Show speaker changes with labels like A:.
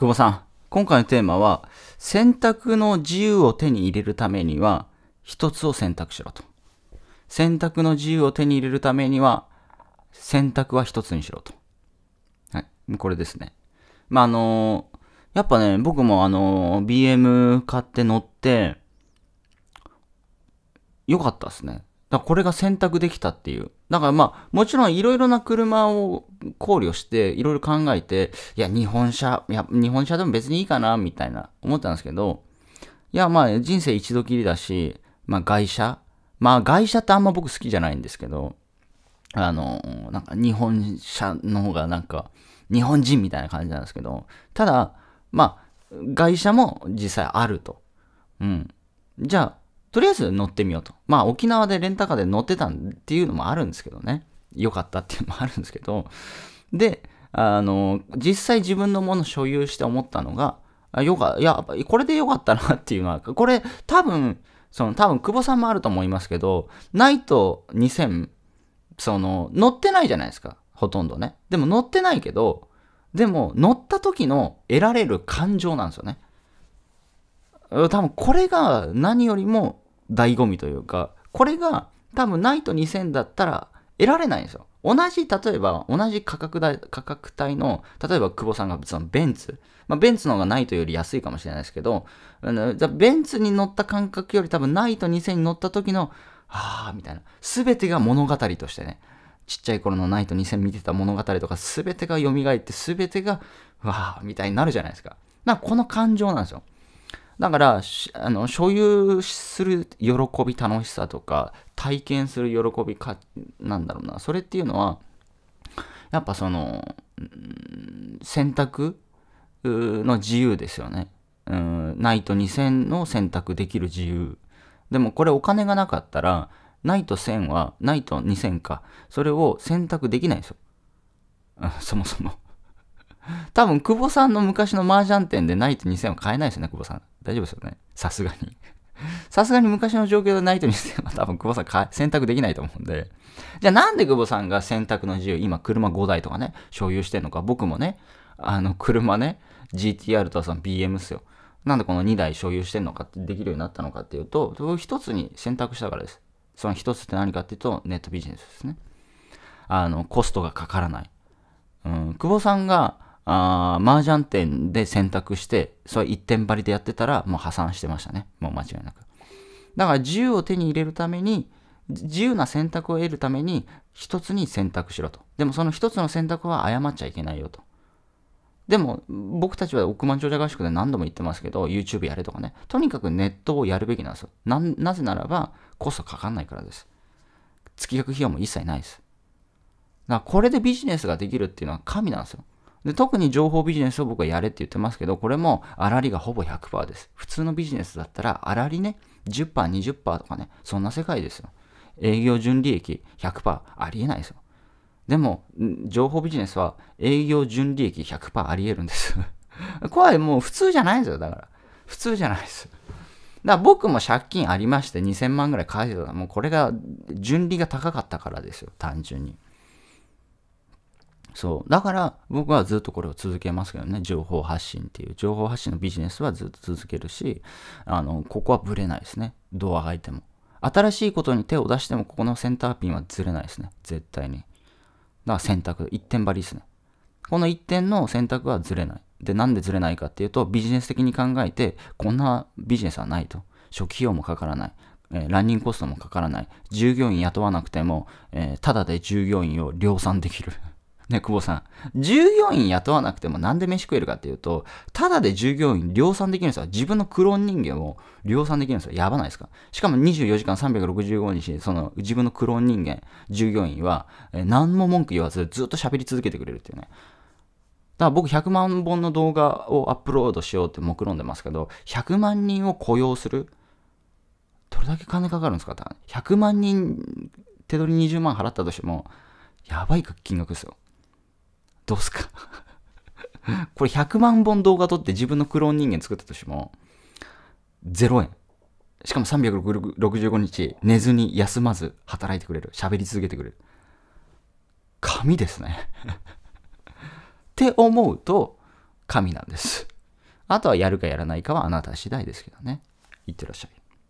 A: 久保さん、今回のテーマは、選択の自由を手に入れるためには、一つを選択しろと。選択の自由を手に入れるためには、選択は一つにしろと。はい。これですね。まあ、あのー、やっぱね、僕もあのー、BM 買って乗って、良かったですね。だこれが選択できたっていう。だからまあ、もちろんいろいろな車を考慮して、いろいろ考えて、いや、日本車、いや、日本車でも別にいいかな、みたいな、思ったんですけど、いや、まあ、人生一度きりだし、まあ、外車。まあ、外車ってあんま僕好きじゃないんですけど、あの、なんか日本車の方がなんか、日本人みたいな感じなんですけど、ただ、まあ、外車も実際あると。うん。じゃあ、とりあえず乗ってみようと。まあ沖縄でレンタカーで乗ってたっていうのもあるんですけどね。良かったっていうのもあるんですけど。で、あの、実際自分のもの所有して思ったのが、あよか、いや、これで良かったなっていうのは、これ多分、その多分久保さんもあると思いますけど、ナイト2000、その、乗ってないじゃないですか。ほとんどね。でも乗ってないけど、でも乗った時の得られる感情なんですよね。多分これが何よりも醍醐味というか、これが多分ナイト2000だったら得られないんですよ。同じ、例えば同じ価格だ価格帯の、例えば久保さんがそのベンツ。まあ、ベンツの方がナイトより安いかもしれないですけど、あのじゃベンツに乗った感覚より多分ナイト2000に乗った時の、ああ、みたいな。すべてが物語としてね。ちっちゃい頃のナイト2000見てた物語とか全てが蘇って全てが、わあ、みたいになるじゃないですか。なかこの感情なんですよ。だから、あの所有する喜び、楽しさとか、体験する喜びか、なんだろうな、それっていうのは、やっぱその、ん、選択の自由ですよね。うん、ナイト2000の選択できる自由。でもこれお金がなかったら、ナイト1000は、ナイト2000か、それを選択できないですよ。そもそも多分、久保さんの昔の麻雀店でないと2000は買えないですよね、久保さん。大丈夫ですよね。さすがに。さすがに昔の状況でないと2000は多分、久保さん選択できないと思うんで。じゃあなんで久保さんが選択の自由、今車5台とかね、所有してんのか。僕もね、あの、車ね、GTR とはその BM っすよ。なんでこの2台所有してんのか、って、できるようになったのかっていうと、一つに選択したからです。その一つって何かっていうと、ネットビジネスですね。あの、コストがかからない。うん、久保さんが、あ麻雀店で選択して、それ一点張りでやってたら、もう破産してましたね。もう間違いなく。だから自由を手に入れるために、自由な選択を得るために、一つに選択しろと。でもその一つの選択は誤っちゃいけないよと。でも、僕たちは億万長者合宿で何度も言ってますけど、YouTube やれとかね。とにかくネットをやるべきなんですよ。な、なぜならば、コストかかんないからです。月額費用も一切ないです。だから、これでビジネスができるっていうのは神なんですよ。で特に情報ビジネスを僕はやれって言ってますけど、これも粗利がほぼ100%です。普通のビジネスだったら粗利ね、10%、20%とかね、そんな世界ですよ。営業純利益100%ありえないですよ。でも、情報ビジネスは営業純利益100%ありえるんです。怖い、もう普通じゃないですよ、だから。普通じゃないです。だから僕も借金ありまして2000万ぐらい返してたもうこれが純利が高かったからですよ、単純に。そう。だから僕はずっとこれを続けますけどね。情報発信っていう。情報発信のビジネスはずっと続けるし、あの、ここはブレないですね。ドアが開いても。新しいことに手を出しても、ここのセンターピンはずれないですね。絶対に。だから選択。一点張りですね。この一点の選択はずれない。で、なんでずれないかっていうと、ビジネス的に考えて、こんなビジネスはないと。初期費用もかからない。えー、ランニングコストもかからない。従業員雇わなくても、えー、ただで従業員を量産できる。ね、久保さん。従業員雇わなくてもなんで飯食えるかっていうと、ただで従業員量産できるんですよ。自分のクローン人間を量産できるんですよ。やばないですかしかも24時間365日、その自分のクローン人間、従業員は、え何も文句言わずずっと喋り続けてくれるっていうね。だから僕100万本の動画をアップロードしようって目論んでますけど、100万人を雇用するどれだけ金かかるんですか ?100 万人手取り20万払ったとしても、やばい金額ですよ。どうすか これ100万本動画撮って自分のクローン人間作ったとしても、0円。しかも365日寝ずに休まず働いてくれる。喋り続けてくれる。神ですね って思うと神なんです。あとはやるかやらないかはあなた次第ですけどね。いってらっしゃい。